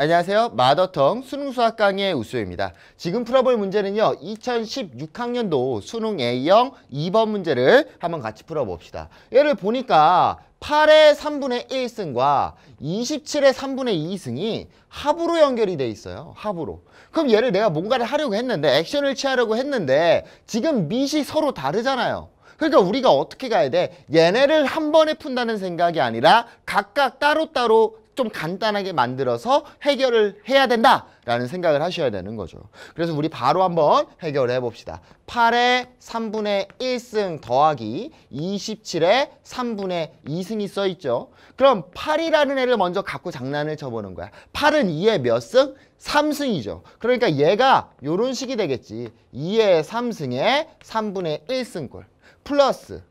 안녕하세요. 마더텅 수능수학 강의 의 우수입니다. 지금 풀어볼 문제는요. 2016학년도 수능 A형 2번 문제를 한번 같이 풀어봅시다. 얘를 보니까 8의 3분의 1승과 27의 3분의 2승이 합으로 연결이 돼 있어요. 합으로. 그럼 얘를 내가 뭔가를 하려고 했는데 액션을 취하려고 했는데 지금 밑이 서로 다르잖아요. 그러니까 우리가 어떻게 가야 돼? 얘네를 한 번에 푼다는 생각이 아니라 각각 따로따로 좀 간단하게 만들어서 해결을 해야 된다라는 생각을 하셔야 되는 거죠. 그래서 우리 바로 한번 해결을 해봅시다. 8의 3분의 1승 더하기 2 7의 3분의 2승이 써있죠. 그럼 8이라는 애를 먼저 갖고 장난을 쳐보는 거야. 8은 2의 몇 승? 3승이죠. 그러니까 얘가 요런 식이 되겠지. 2의 3승에 3분의 1승꼴. 플러스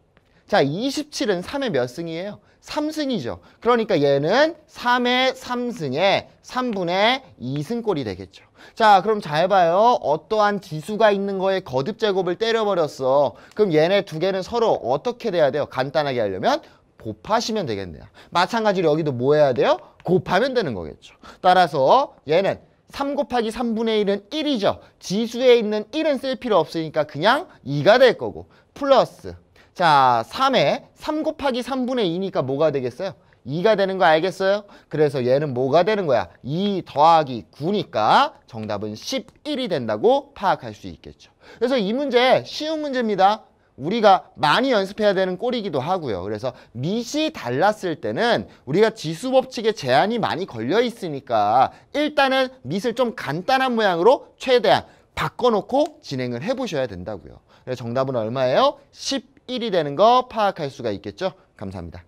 자 27은 3의 몇 승이에요? 3승이죠. 그러니까 얘는 3의 3승에 3분의 2승꼴이 되겠죠. 자 그럼 잘 봐요. 어떠한 지수가 있는 거에 거듭제곱을 때려버렸어. 그럼 얘네 두 개는 서로 어떻게 돼야 돼요? 간단하게 하려면 곱하시면 되겠네요. 마찬가지로 여기도 뭐 해야 돼요? 곱하면 되는 거겠죠. 따라서 얘는 3 곱하기 3분의 1은 1이죠. 지수에 있는 1은 쓸 필요 없으니까 그냥 2가 될 거고 플러스 자 3에 3 곱하기 3분의 2니까 뭐가 되겠어요? 2가 되는 거 알겠어요? 그래서 얘는 뭐가 되는 거야? 2 더하기 9니까 정답은 11이 된다고 파악할 수 있겠죠. 그래서 이 문제 쉬운 문제입니다. 우리가 많이 연습해야 되는 꼴이기도 하고요. 그래서 밑이 달랐을 때는 우리가 지수 법칙에 제한이 많이 걸려 있으니까 일단은 밑을 좀 간단한 모양으로 최대한 바꿔놓고 진행을 해보셔야 된다고요. 그래서 정답은 얼마예요? 11이 되는 거 파악할 수가 있겠죠? 감사합니다.